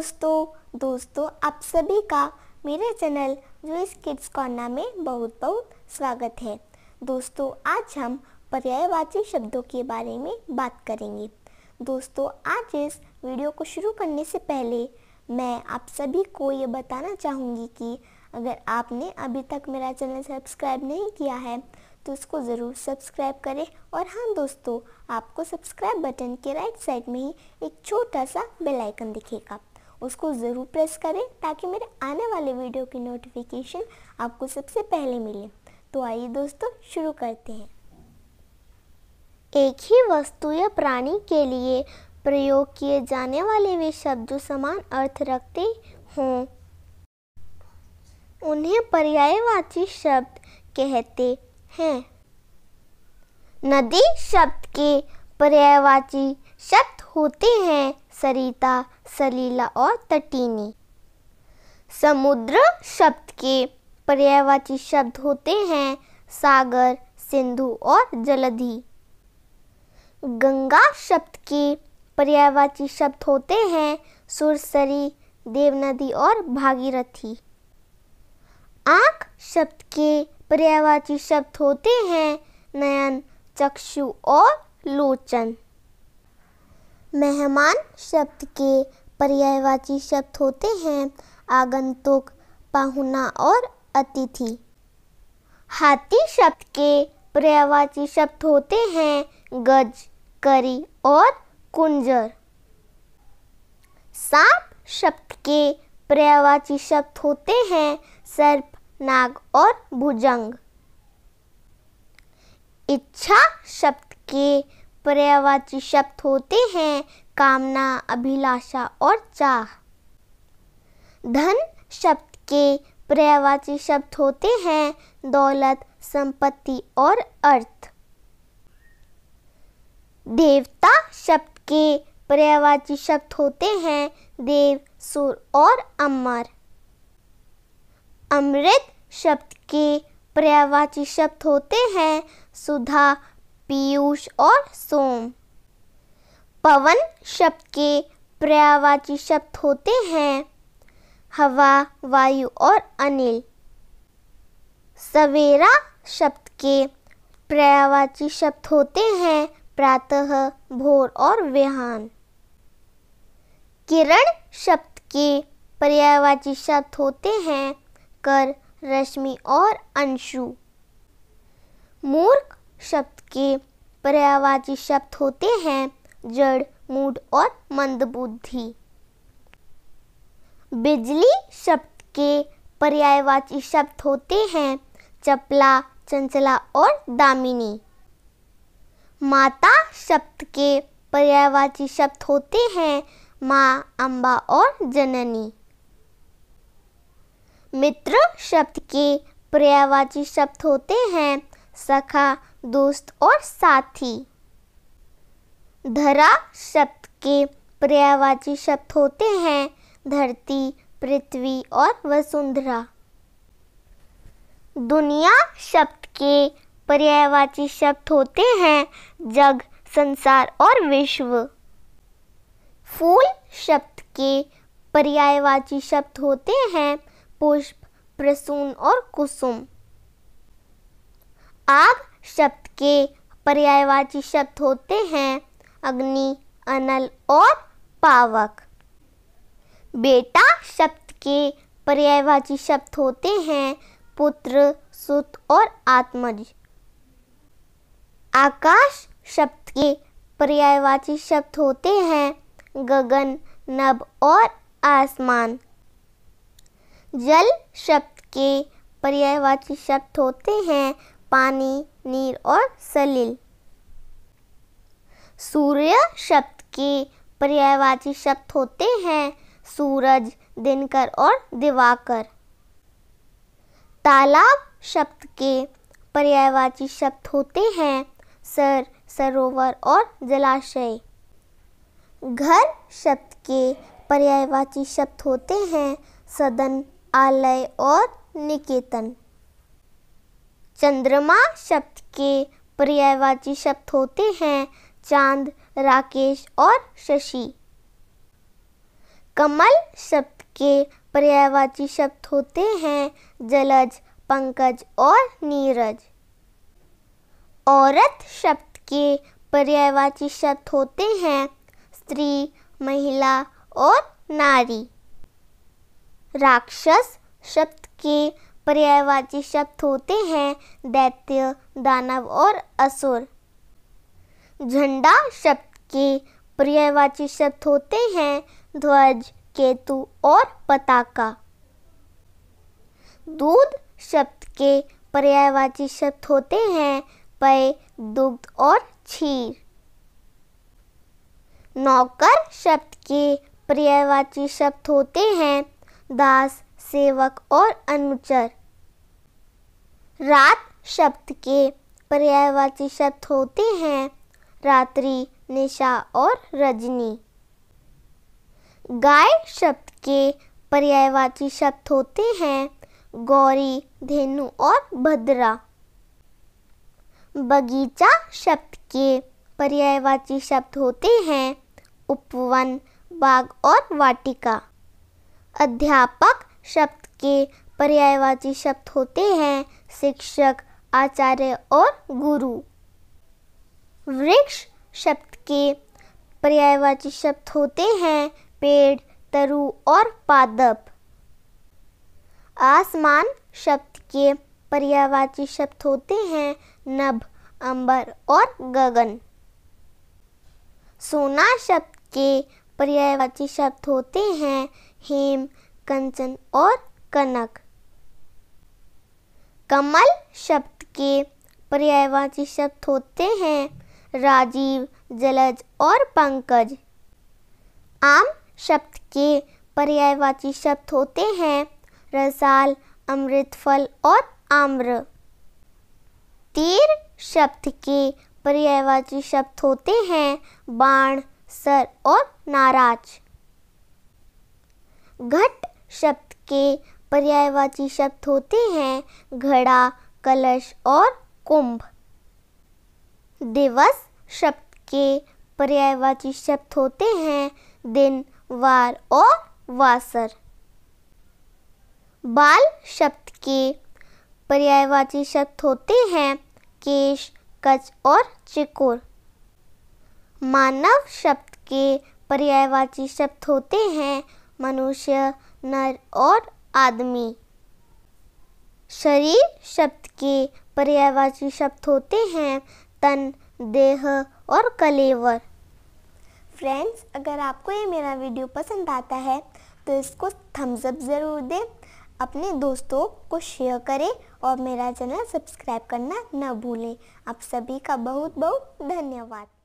दोस्तों दोस्तों आप सभी का मेरे चैनल जूस किड्स कॉर्नर में बहुत बहुत स्वागत है दोस्तों आज हम पर्यायवाची शब्दों के बारे में बात करेंगे दोस्तों आज इस वीडियो को शुरू करने से पहले मैं आप सभी को ये बताना चाहूँगी कि अगर आपने अभी तक मेरा चैनल सब्सक्राइब नहीं किया है तो उसको ज़रूर सब्सक्राइब करें और हाँ दोस्तों आपको सब्सक्राइब बटन के राइट साइड में ही एक छोटा सा बेल आइकन दिखेगा उसको ज़रूर प्रेस करें ताकि मेरे आने वाले वीडियो की नोटिफिकेशन आपको सबसे पहले मिले तो आइए दोस्तों शुरू करते हैं एक ही वस्तु या प्राणी के लिए प्रयोग किए जाने वाले वे शब्द जो समान अर्थ रखते हों उन्हें पर्यायवाची शब्द कहते हैं नदी शब्द के पर्यायवाची शब्द होते हैं सरिता सलीला और तटीनी समुद्र शब्द के पर्यायवाची शब्द होते हैं सागर सिंधु और जलधि गंगा शब्द के पर्यायवाची शब्द होते हैं सुरसरी देवनदी और भागीरथी आंख शब्द के पर्यायवाची शब्द होते हैं नयन चक्षु और लोचन मेहमान शब्द के पर्यायवाची शब्द होते हैं आगंतुक पाहुना और अतिथि हाथी शब्द के पर्यायवाची शब्द होते हैं गज करी और कुंजर सांप शब्द के पर्यायवाची शब्द होते हैं सर्प नाग और भुजंग इच्छा शब्द के पर्यावाची शब्द होते हैं कामना अभिलाषा और चाह धन शब्द के पर्यावाची शब्द होते हैं दौलत संपत्ति और अर्थ देवता शब्द के पर्यावाची शब्द होते हैं देव सुर और अमर अमृत शब्द के पर्यावाची शब्द होते हैं सुधा पीयूष और सोम पवन शब्द के पर्यावाची शब्द होते हैं हवा वायु और अनिल सवेरा शब्द के पर्यावाची शब्द होते हैं प्रातः भोर और विहान किरण शब्द के पर्यावाची शब्द होते हैं कर रश्मि और अंशु मूर्ख शब्द के पर्यावाची शब्द होते हैं जड़ मूड और मंदबुद्धि बिजली शब्द के पर्यायवाची शब्द होते हैं चपला चंचला और दामिनी माता शब्द के पर्यायवाची शब्द होते हैं माँ अम्बा और जननी मित्र शब्द के पर्यायवाची शब्द होते हैं सखा दोस्त और साथी धरा शब्द के पर्यायवाची शब्द होते हैं धरती पृथ्वी और वसुंधरा दुनिया शब्द के पर्यायवाची शब्द होते हैं जग संसार और विश्व फूल शब्द के पर्यायवाची शब्द होते हैं पुष्प प्रसून और कुसुम आग शब्द के पर्यायवाची शब्द होते हैं अग्नि अनल और पावक बेटा शब्द के पर्यायवाची शब्द होते हैं पुत्र सुत और आत्मज आकाश शब्द के पर्यायवाची शब्द होते हैं गगन नभ और आसमान जल शब्द के पर्यायवाची शब्द होते हैं पानी नीर और सलील सूर्य शब्द के पर्यायवाची शब्द होते हैं सूरज दिनकर और दिवाकर तालाब शब्द के पर्यायवाची शब्द होते हैं सर सरोवर और जलाशय घर शब्द के पर्यायवाची शब्द होते हैं सदन आलय और निकेतन चंद्रमा शब्द के पर्यायवाची शब्द होते हैं चांद राकेश और शशि कमल शब्द के पर्यायवाची शब्द होते हैं जलज पंकज और नीरज औरत शब्द के पर्यायवाची शब्द होते हैं स्त्री महिला और नारी राक्षस शब्द के पर्यायवाची शब्द होते हैं दैत्य दानव और असुर झंडा शब्द के पर्यायवाची शब्द होते हैं ध्वज केतु और पताका दूध शब्द के पर्यायवाची शब्द होते हैं पय दुग्ध और क्षीर नौकर शब्द के पर्यायवाची शब्द होते हैं दास सेवक और अनुचर रात शब्द के पर्यायवाची शब्द होते हैं रात्रि निशा और रजनी गाय शब्द के पर्यायवाची शब्द होते हैं गौरी धेनु और भद्रा बगीचा शब्द के पर्यायवाची शब्द होते हैं उपवन बाग और वाटिका अध्यापक शब्द के पर्यायवाची शब्द होते हैं शिक्षक आचार्य और गुरु वृक्ष शब्द के पर्यायवाची शब्द होते हैं पेड़ तरु और पादप आसमान शब्द के पर्यायवाची शब्द होते हैं नभ अंबर और गगन सोना शब्द के पर्यायवाची शब्द होते हैं हेम कंचन और कनक कमल शब्द के पर्यायवाची शब्द होते हैं राजीव जलज और पंकज आम शब्द के पर्यायवाची शब्द होते हैं रसाल अमृतफल और आम्र तीर शब्द के पर्यायवाची शब्द होते हैं बाण सर और नाराज घट शब्द के पर्यायवाची शब्द होते हैं घड़ा कलश और कुंभ दिवस शब्द के पर्यायवाची शब्द होते हैं दिन वार और वासर बाल शब्द के पर्यायवाची शब्द होते हैं केश कच और चिकुर मानव शब्द के पर्यायवाची शब्द होते हैं मनुष्य नर और आदमी शरीर शब्द के पर्यायवाची शब्द होते हैं तन देह और कलेवर फ्रेंड्स अगर आपको ये मेरा वीडियो पसंद आता है तो इसको थम्स अप ज़रूर दें अपने दोस्तों को शेयर करें और मेरा चैनल सब्सक्राइब करना न भूलें आप सभी का बहुत बहुत धन्यवाद